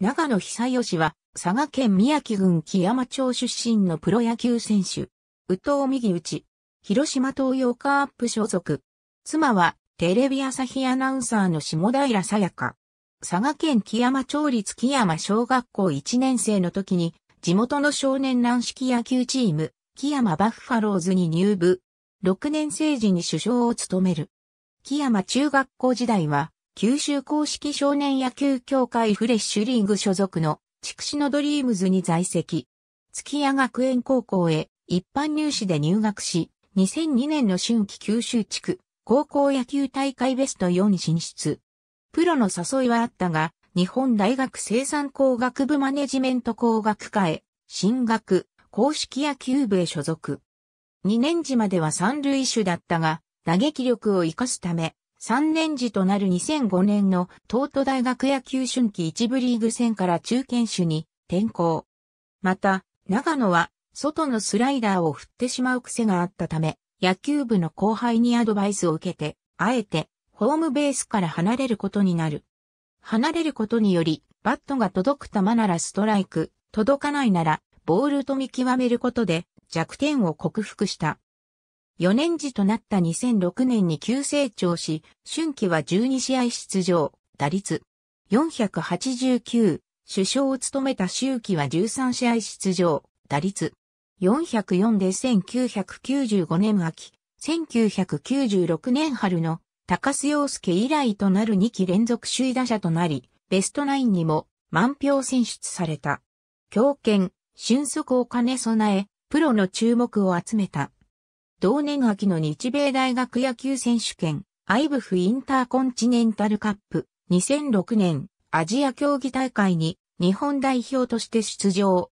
長野久義は、佐賀県宮城郡木山町出身のプロ野球選手。宇藤右内。広島東洋カープ所属。妻は、テレビ朝日アナウンサーの下平さやか。佐賀県木山町立木山小学校1年生の時に、地元の少年軟式野球チーム、木山バッファローズに入部。6年生時に首相を務める。木山中学校時代は、九州公式少年野球協会フレッシュリーグ所属の筑紫のドリームズに在籍。月屋学園高校へ一般入試で入学し、2002年の春季九州地区高校野球大会ベスト4に進出。プロの誘いはあったが、日本大学生産工学部マネジメント工学科へ進学、公式野球部へ所属。2年時までは三塁手だったが、打撃力を活かすため、3年時となる2005年の東都大学野球春季一部リーグ戦から中堅手に転向。また、長野は外のスライダーを振ってしまう癖があったため、野球部の後輩にアドバイスを受けて、あえてホームベースから離れることになる。離れることにより、バットが届く球ならストライク、届かないならボールと見極めることで弱点を克服した。4年時となった2006年に急成長し、春季は12試合出場、打率489、首相を務めた周期は13試合出場、打率404で1995年秋、1996年春の高須洋介以来となる2期連続首位打者となり、ベストナインにも満票選出された。強肩、俊足を兼ね備え、プロの注目を集めた。同年秋の日米大学野球選手権、アイブフインターコンチネンタルカップ、2006年、アジア競技大会に日本代表として出場。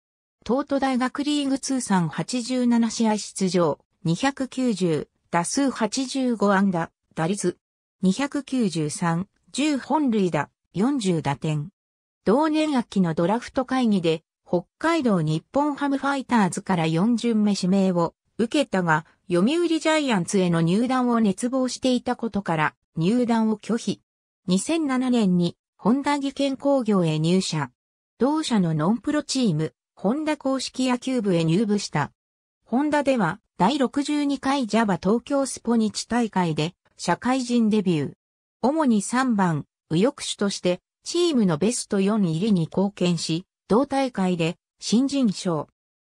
東都大学リーグ通算87試合出場、290、打数85安打、打率、293、10本塁打、40打点。同年秋のドラフト会議で、北海道日本ハムファイターズから4巡目指名を受けたが、読売ジャイアンツへの入団を熱望していたことから入団を拒否。2007年にホンダ技研工業へ入社。同社のノンプロチーム、ホンダ公式野球部へ入部した。ホンダでは第62回ジャバ東京スポニチ大会で社会人デビュー。主に3番、右翼手としてチームのベスト4入りに貢献し、同大会で新人賞。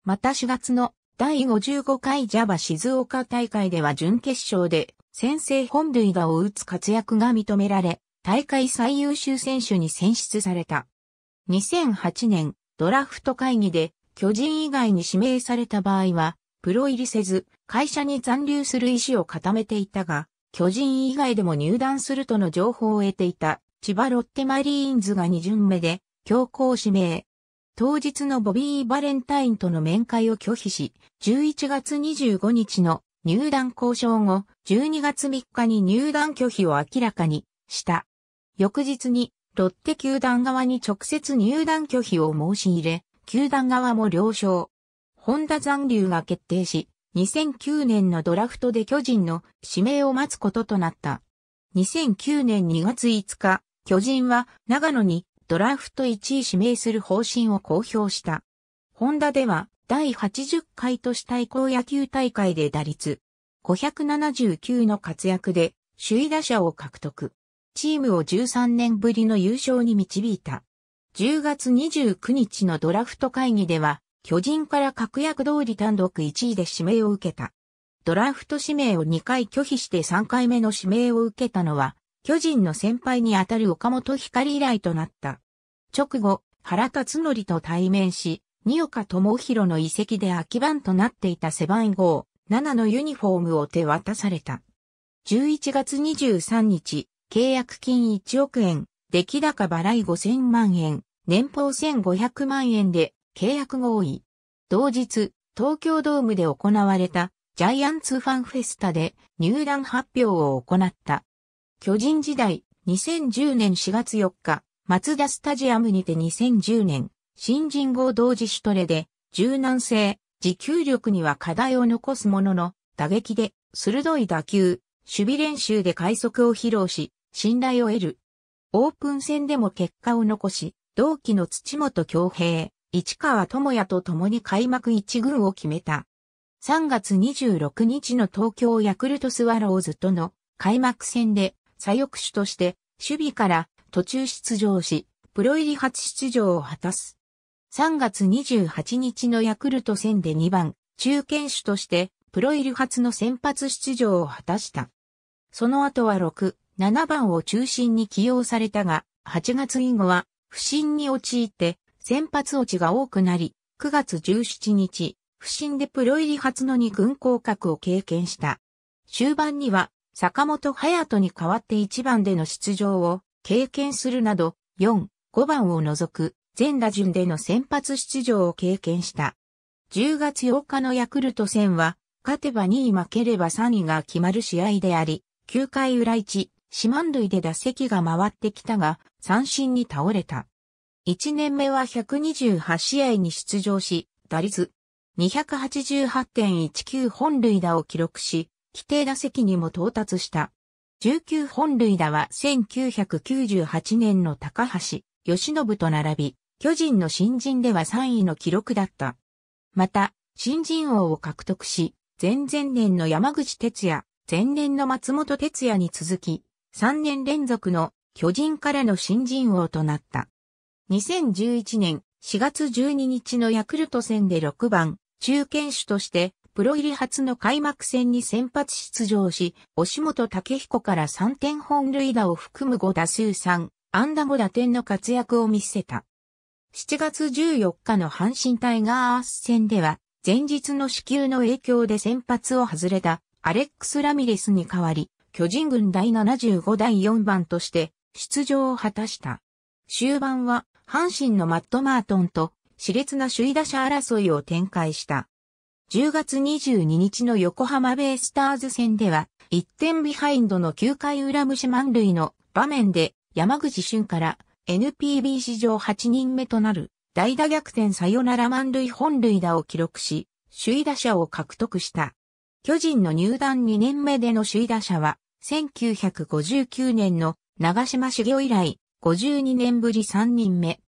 また4月の第55回ジャバ静岡大会では準決勝で先制本塁打を打つ活躍が認められ、大会最優秀選手に選出された。2008年、ドラフト会議で巨人以外に指名された場合は、プロ入りせず、会社に残留する意思を固めていたが、巨人以外でも入団するとの情報を得ていた、千葉ロッテマリーンズが2巡目で、強行指名。当日のボビー・バレンタインとの面会を拒否し、11月25日の入団交渉後、12月3日に入団拒否を明らかにした。翌日に、ロッテ球団側に直接入団拒否を申し入れ、球団側も了承。ホンダ残留が決定し、2009年のドラフトで巨人の指名を待つこととなった。2009年2月5日、巨人は長野にドラフト1位指名する方針を公表した。ホンダでは、第80回都市対抗野球大会で打率579の活躍で首位打者を獲得。チームを13年ぶりの優勝に導いた。10月29日のドラフト会議では、巨人から確約通り単独1位で指名を受けた。ドラフト指名を2回拒否して3回目の指名を受けたのは、巨人の先輩にあたる岡本光以来となった。直後、原辰則と対面し、二岡智弘の遺跡で空き番となっていた背番号7のユニフォームを手渡された。11月23日、契約金1億円、出来高払い5000万円、年俸1500万円で契約合意。同日、東京ドームで行われたジャイアンツファンフェスタで入団発表を行った。巨人時代、2010年4月4日、松田スタジアムにて2010年、新人号同時主トレで、柔軟性、持久力には課題を残すものの、打撃で、鋭い打球、守備練習で快速を披露し、信頼を得る。オープン戦でも結果を残し、同期の土本京平、市川智也と共に開幕一軍を決めた。3月26日の東京ヤクルトスワローズとの開幕戦で左翼手として、守備から途中出場し、プロ入り初出場を果たす。3月28日のヤクルト戦で2番、中堅手として、プロ入り初の先発出場を果たした。その後は6、7番を中心に起用されたが、8月以後は不審に陥って先発落ちが多くなり、9月17日、不審でプロ入り初の2軍降格を経験した。終盤には坂本隼人に代わって1番での出場を経験するなど、4、5番を除く全打順での先発出場を経験した。10月8日のヤクルト戦は、勝てば2位負ければ3位が決まる試合であり、9回裏1、四万塁で打席が回ってきたが、三振に倒れた。1年目は128試合に出場し、打率288.19本塁打を記録し、規定打席にも到達した。19本塁打は1998年の高橋、吉信と並び、巨人の新人では3位の記録だった。また、新人王を獲得し、前々年の山口哲也、前年の松本哲也に続き、3年連続の巨人からの新人王となった。2011年4月12日のヤクルト戦で6番、中堅手としてプロ入り初の開幕戦に先発出場し、押本武彦から3点本塁打を含む5打数3、安打5打点の活躍を見せた。7月14日の阪神タイガース戦では、前日の支給の影響で先発を外れたアレックス・ラミレスに代わり、巨人軍第75第4番として出場を果たした。終盤は阪神のマット・マートンと熾烈な首位打者争いを展開した。10月22日の横浜ベイスターズ戦では、1点ビハインドの9回裏虫満塁の場面で山口俊から NPB 史上8人目となる代打逆転サヨナラ満塁本塁打を記録し、首位打者を獲得した。巨人の入団2年目での首位打者は、1959年の長島修行以来、52年ぶり3人目。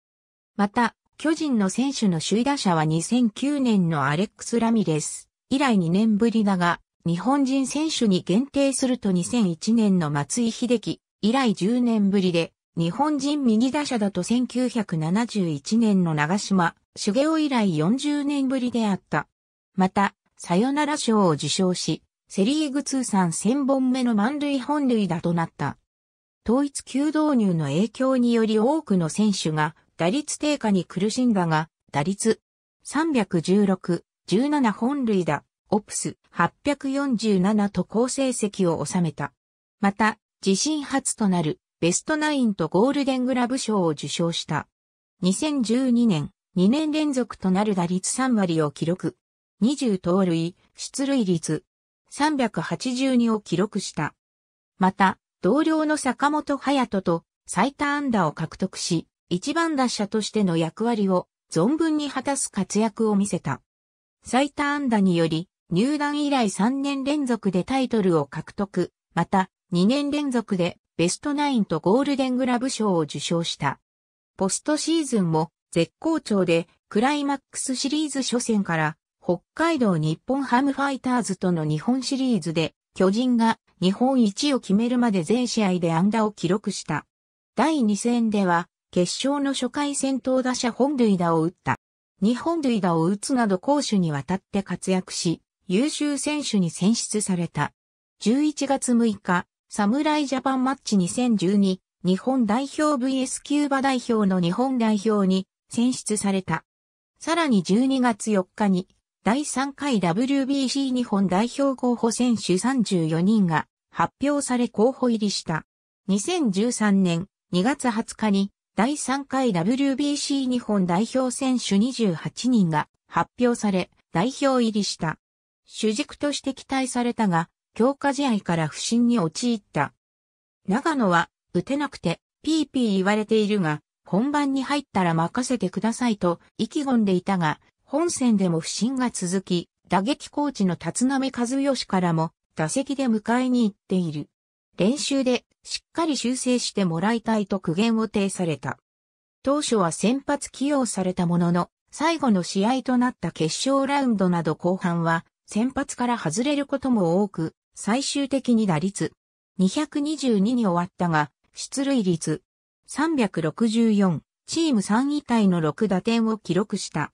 また、巨人の選手の首位打者は2009年のアレックス・ラミレス。以来2年ぶりだが、日本人選手に限定すると2001年の松井秀樹以来10年ぶりで、日本人右打者だと1971年の長島茂雄以来40年ぶりであった。また、サヨナラ賞を受賞し、セリーグ通算1000本目の満塁本塁打となった。統一球導入の影響により多くの選手が打率低下に苦しんだが、打率316、17本塁打、オプス847と好成績を収めた。また、自身初となるベストナインとゴールデングラブ賞を受賞した。2012年、2年連続となる打率3割を記録。20盗塁、出塁率382を記録した。また、同僚の坂本隼人と最多安打を獲得し、一番打者としての役割を存分に果たす活躍を見せた。最多安打により、入団以来3年連続でタイトルを獲得、また2年連続でベストナインとゴールデングラブ賞を受賞した。ポストシーズンも絶好調でクライマックスシリーズ初戦から北海道日本ハムファイターズとの日本シリーズで巨人が日本一を決めるまで全試合で安打を記録した。第2戦では決勝の初回先頭打者本塁打を打った。日本塁打を打つなど攻守にわたって活躍し、優秀選手に選出された。11月6日、侍ジャパンマッチ2012日本代表 VS キューバ代表の日本代表に選出された。さらに12月4日に第3回 WBC 日本代表候補選手34人が発表され候補入りした。2013年2月20日に第3回 WBC 日本代表選手28人が発表され、代表入りした。主軸として期待されたが、強化試合から不振に陥った。長野は、打てなくて、ピーピー言われているが、本番に入ったら任せてくださいと意気込んでいたが、本戦でも不振が続き、打撃コーチの立浪和義からも、打席で迎えに行っている。練習でしっかり修正してもらいたいと苦言を呈された。当初は先発起用されたものの、最後の試合となった決勝ラウンドなど後半は、先発から外れることも多く、最終的に打率222に終わったが、出塁率364、チーム3位体の6打点を記録した。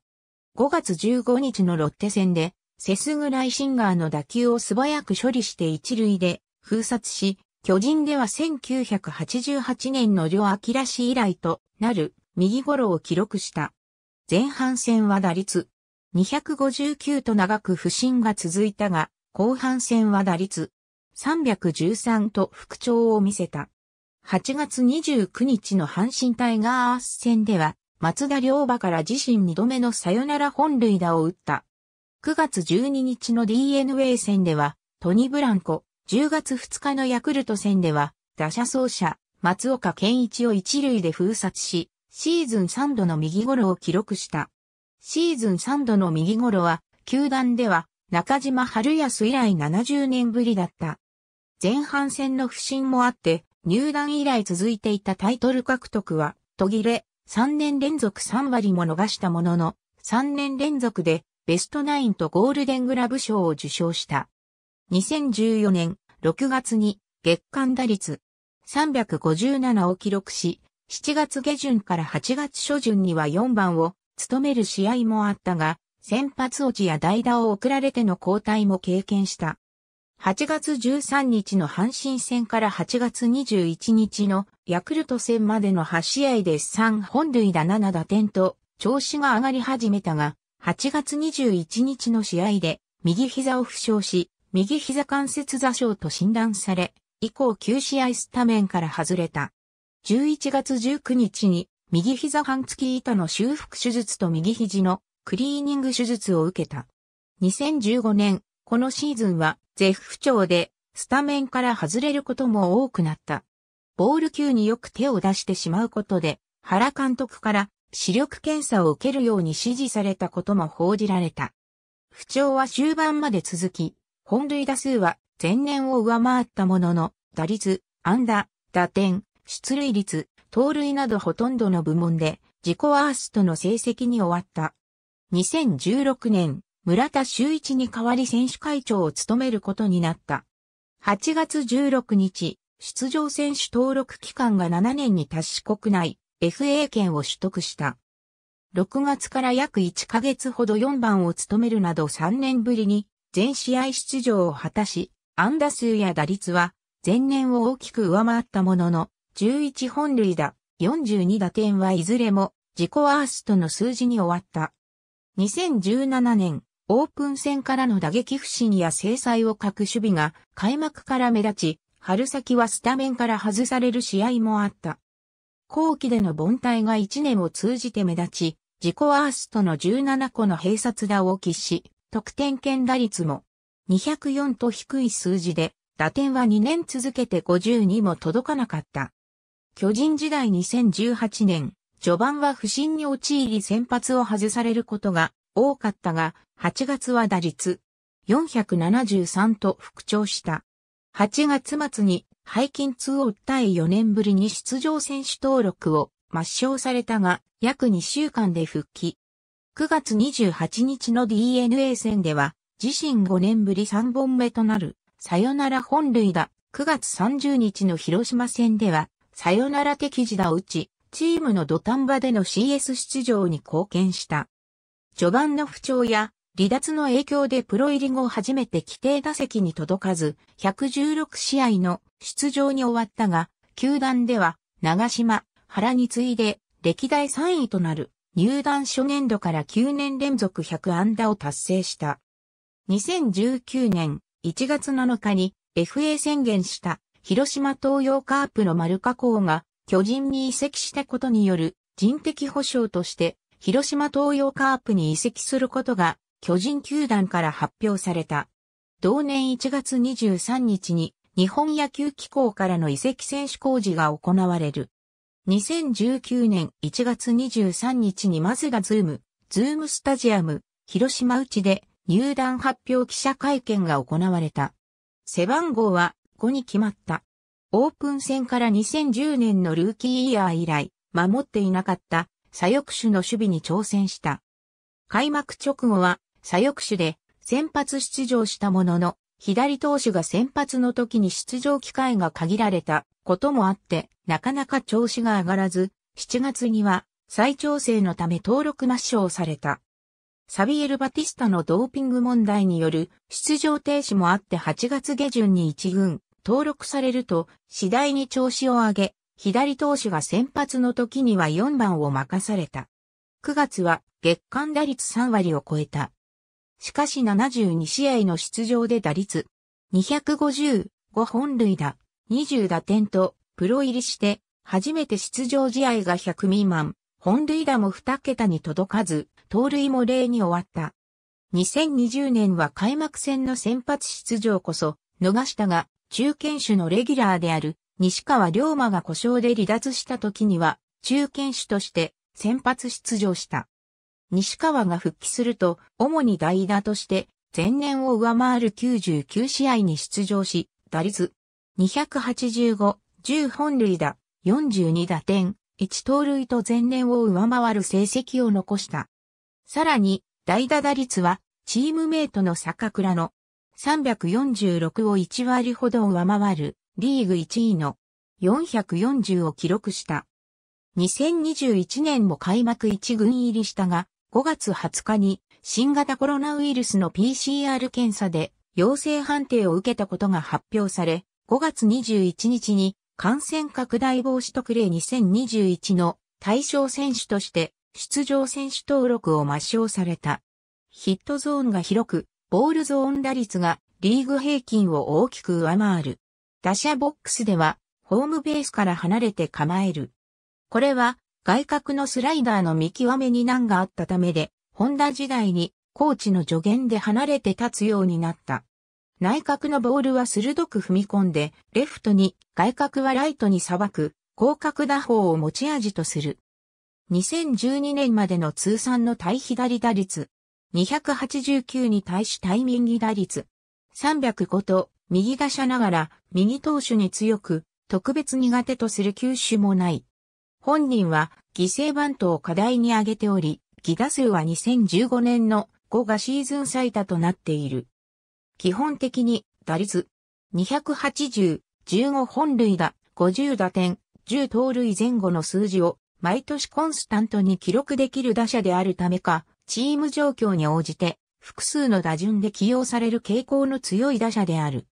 5月15日のロッテ戦で、セスグライシンガーの打球を素早く処理して一塁で封殺し、巨人では1988年の両明氏以来となる右頃を記録した。前半戦は打率259と長く不振が続いたが、後半戦は打率313と復調を見せた。8月29日の阪神タイガース戦では、松田良馬から自身2度目のサヨナラ本塁打を打った。9月12日の DNA 戦では、トニ・ブランコ、10月2日のヤクルト戦では、打者走者、松岡健一を一塁で封殺し、シーズン3度の右頃を記録した。シーズン3度の右頃は、球団では中島春康以来70年ぶりだった。前半戦の不振もあって、入団以来続いていたタイトル獲得は途切れ、3年連続3割も逃したものの、3年連続でベストナインとゴールデングラブ賞を受賞した。2014年6月に月間打率357を記録し、7月下旬から8月初旬には4番を務める試合もあったが、先発落ちや代打を送られての交代も経験した。8月13日の阪神戦から8月21日のヤクルト戦までの8試合で3本塁打7打点と調子が上がり始めたが、8月21日の試合で右膝を負傷し、右膝関節座礁と診断され、以降9試合スタメンから外れた。11月19日に右膝半月板の修復手術と右肘のクリーニング手術を受けた。2015年、このシーズンは絶不調でスタメンから外れることも多くなった。ボール球によく手を出してしまうことで、原監督から視力検査を受けるように指示されたことも報じられた。不調は終盤まで続き、本塁打数は前年を上回ったものの、打率、安打、打点、出塁率、盗塁などほとんどの部門で自己ワーストの成績に終わった。2016年、村田修一に代わり選手会長を務めることになった。8月16日、出場選手登録期間が7年に達し国内 FA 権を取得した。6月から約1ヶ月ほど4番を務めるなど3年ぶりに全試合出場を果たし、安打数や打率は前年を大きく上回ったものの、11本塁打、42打点はいずれも自己ワーストの数字に終わった。2017年、オープン戦からの打撃不振や制裁を欠く守備が開幕から目立ち、春先はスタメンから外される試合もあった。後期での凡退が1年を通じて目立ち、自己ワーストの17個の併殺打を喫し、得点圏打率も204と低い数字で、打点は2年続けて50にも届かなかった。巨人時代2018年、序盤は不振に陥り先発を外されることが多かったが、8月は打率473と復調した。8月末に背筋痛を訴え4年ぶりに出場選手登録を抹消されたが、約2週間で復帰。9月28日の DNA 戦では、自身5年ぶり3本目となる、さよなら本塁打、9月30日の広島戦では、さよなら敵時打を打ち、チームの土壇場での CS 出場に貢献した。序盤の不調や、離脱の影響でプロ入り後初めて規定打席に届かず、116試合の出場に終わったが、球団では、長島、原に次いで、歴代3位となる入団初年度から9年連続100安打を達成した。2019年1月7日に FA 宣言した広島東洋カープの丸加工が巨人に移籍したことによる人的保障として広島東洋カープに移籍することが巨人球団から発表された。同年1月23日に日本野球機構からの移籍選手工事が行われる。2019年1月23日にマズがズーム、ズームスタジアム、広島内で入団発表記者会見が行われた。背番号は5に決まった。オープン戦から2010年のルーキーイヤー以来、守っていなかった左翼手の守備に挑戦した。開幕直後は左翼手で先発出場したものの、左投手が先発の時に出場機会が限られたこともあって、なかなか調子が上がらず、7月には再調整のため登録抹消された。サビエル・バティスタのドーピング問題による出場停止もあって8月下旬に1軍登録されると次第に調子を上げ、左投手が先発の時には4番を任された。9月は月間打率3割を超えた。しかし72試合の出場で打率255本塁打、20打点と、プロ入りして、初めて出場試合が100未満、本塁打も2桁に届かず、盗塁も例に終わった。2020年は開幕戦の先発出場こそ、逃したが、中堅手のレギュラーである、西川龍馬が故障で離脱した時には、中堅手として先発出場した。西川が復帰すると、主に代打として、前年を上回る99試合に出場し、打率285、10本塁打、42打点、1盗塁と前年を上回る成績を残した。さらに、代打打率は、チームメイトの坂倉の346を1割ほど上回る、リーグ1位の440を記録した。2021年も開幕1軍入りしたが、5月20日に新型コロナウイルスの PCR 検査で陽性判定を受けたことが発表され、5月21日に感染拡大防止特例2021の対象選手として出場選手登録を抹消された。ヒットゾーンが広く、ボールゾーン打率がリーグ平均を大きく上回る。打者ボックスでは、ホームベースから離れて構える。これは、外角のスライダーの見極めに難があったためで、ホンダ時代に、コーチの助言で離れて立つようになった。内角のボールは鋭く踏み込んで、レフトに、外角はライトに裁く、広角打法を持ち味とする。2012年までの通算の対左打率、289に対し対右打率、305と、右打者ながら、右投手に強く、特別苦手とする球種もない。本人は、犠牲バントを課題に挙げており、犠打数は2015年の5がシーズン最多となっている。基本的に打率280、15本塁打、50打点、10盗塁前後の数字を毎年コンスタントに記録できる打者であるためか、チーム状況に応じて複数の打順で起用される傾向の強い打者である。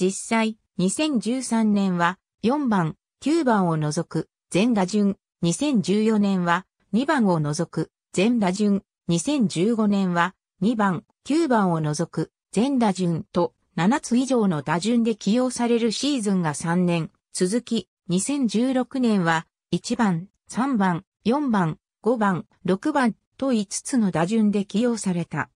実際、2013年は4番、9番を除く全打順、2014年は2番を除く全打順、2015年は2番、9番を除く全打順と7つ以上の打順で起用されるシーズンが3年続き、2016年は1番、3番、4番、5番、6番と5つの打順で起用された。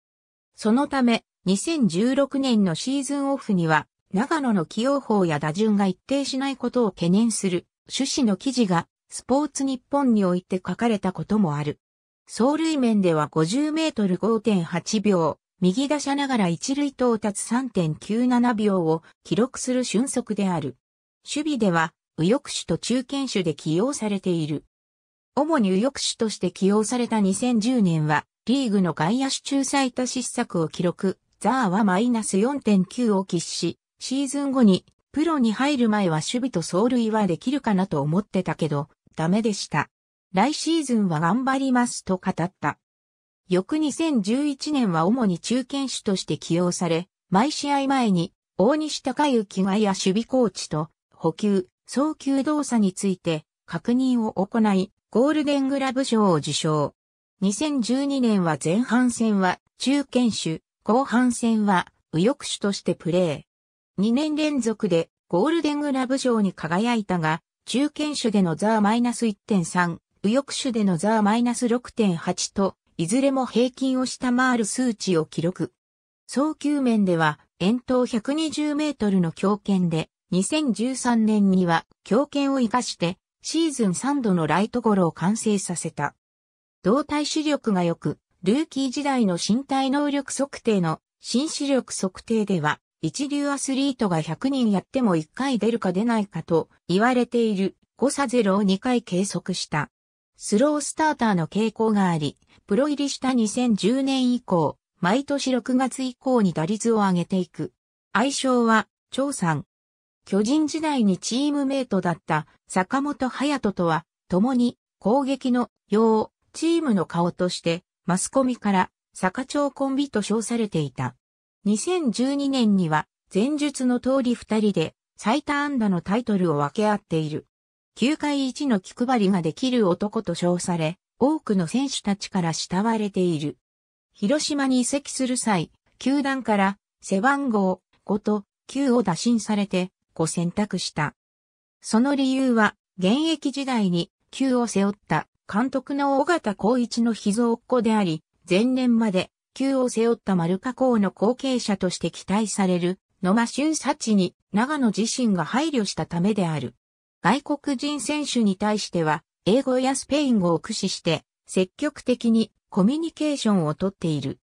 そのため、2016年のシーズンオフには、長野の起用法や打順が一定しないことを懸念する趣旨の記事がスポーツ日本において書かれたこともある。走塁面では50メートル5.8秒、右打者ながら一塁到達3.97秒を記録する俊足である。守備では右翼手と中堅手で起用されている。主に右翼手として起用された2010年は、リーグの外野手中最多失策を記録、ザーはマイナス4.9を喫し、シーズン後に、プロに入る前は守備と走塁はできるかなと思ってたけど、ダメでした。来シーズンは頑張りますと語った。翌2011年は主に中堅手として起用され、毎試合前に大西隆之がや守備コーチと補給、送球動作について確認を行い、ゴールデングラブ賞を受賞。2012年は前半戦は中堅手、後半戦は右翼手としてプレー。2年連続でゴールデングラブ賞に輝いたが、中堅手でのザーマイナス1.3、右翼手でのザーマイナス6.8といずれも平均を下回る数値を記録。早急面では、遠投120メートルの強肩で、2013年には強肩を活かして、シーズン3度のライトゴロを完成させた。動体視力が良く、ルーキー時代の身体能力測定の新視力測定では、一流アスリートが100人やっても1回出るか出ないかと言われている誤差0を2回計測した。スロースターターの傾向があり、プロ入りした2010年以降、毎年6月以降に打率を上げていく。愛称は、長さん。巨人時代にチームメイトだった坂本隼人とは、共に攻撃の用、チームの顔として、マスコミから坂長コンビと称されていた。2012年には、前述の通り二人で最多安打のタイトルを分け合っている。球界一の気配りができる男と称され、多くの選手たちから慕われている。広島に移籍する際、球団から背番号5と9を打診されて5選択した。その理由は、現役時代に9を背負った監督の尾形光一の秘蔵っ子であり、前年まで9を背負った丸加工の後継者として期待される野間俊幸に長野自身が配慮したためである。外国人選手に対しては、英語やスペイン語を駆使して、積極的にコミュニケーションをとっている。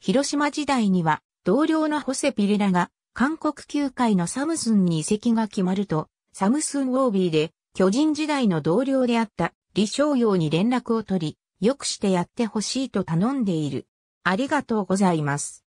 広島時代には、同僚のホセピレラが、韓国球界のサムスンに移籍が決まると、サムスン OB で、巨人時代の同僚であった李昌陽に連絡を取り、よくしてやってほしいと頼んでいる。ありがとうございます。